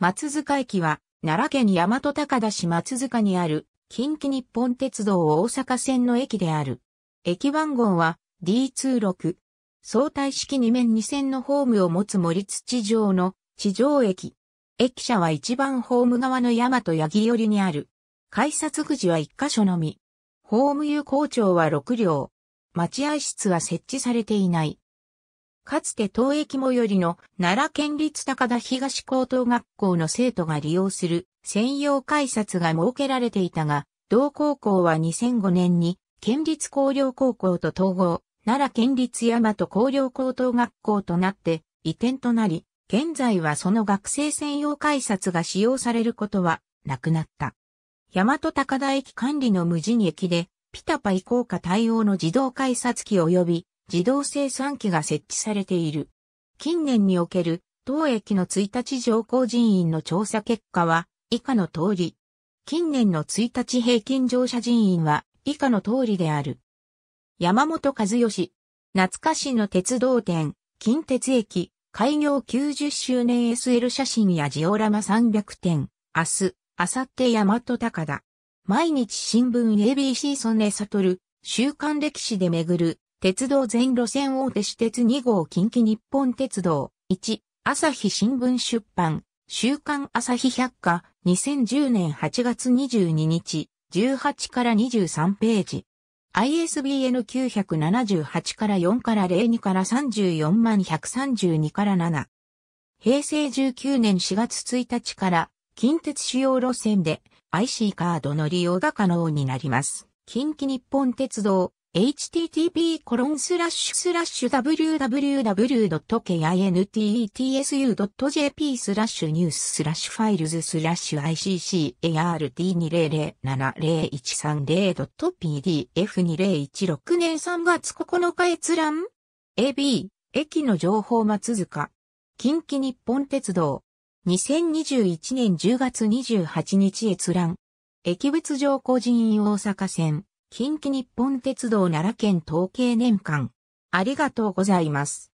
松塚駅は、奈良県大和高田市松塚にある、近畿日本鉄道大阪線の駅である。駅番号は D26。相対式2面2線のホームを持つ森土城の地上駅。駅舎は一番ホーム側の大和八木寄りにある。改札口は1箇所のみ。ホーム有効長は6両。待合室は設置されていない。かつて東駅最寄りの奈良県立高田東高等学校の生徒が利用する専用改札が設けられていたが、同高校は2005年に県立高陵高校と統合、奈良県立大和高陵高等学校となって移転となり、現在はその学生専用改札が使用されることはなくなった。大和高田駅管理の無人駅で、ピタパ移行か対応の自動改札機及び自動生産機が設置されている。近年における当駅の1日乗降人員の調査結果は以下の通り。近年の1日平均乗車人員は以下の通りである。山本和義、懐かしの鉄道店、近鉄駅、開業90周年 SL 写真やジオラマ300点、明日、明後日大和高田。毎日新聞 ABC 曽根悟、週刊歴史で巡る鉄道全路線大手私鉄2号近畿日本鉄道、1、朝日新聞出版、週刊朝日百科、2010年8月22日、18から23ページ。ISBN 978から4から02から34万132から7。平成19年4月1日から近鉄主要路線で IC カードの利用が可能になります。近畿日本鉄道 http://www.kinetsu.jp n e w s f i l e s ICCART20070130.pdf2016 年3月9日閲覧 AB 駅の情報松塚近畿日本鉄道2021年10月28日閲覧駅別上個人大阪線近畿日本鉄道奈良県統計年間。ありがとうございます。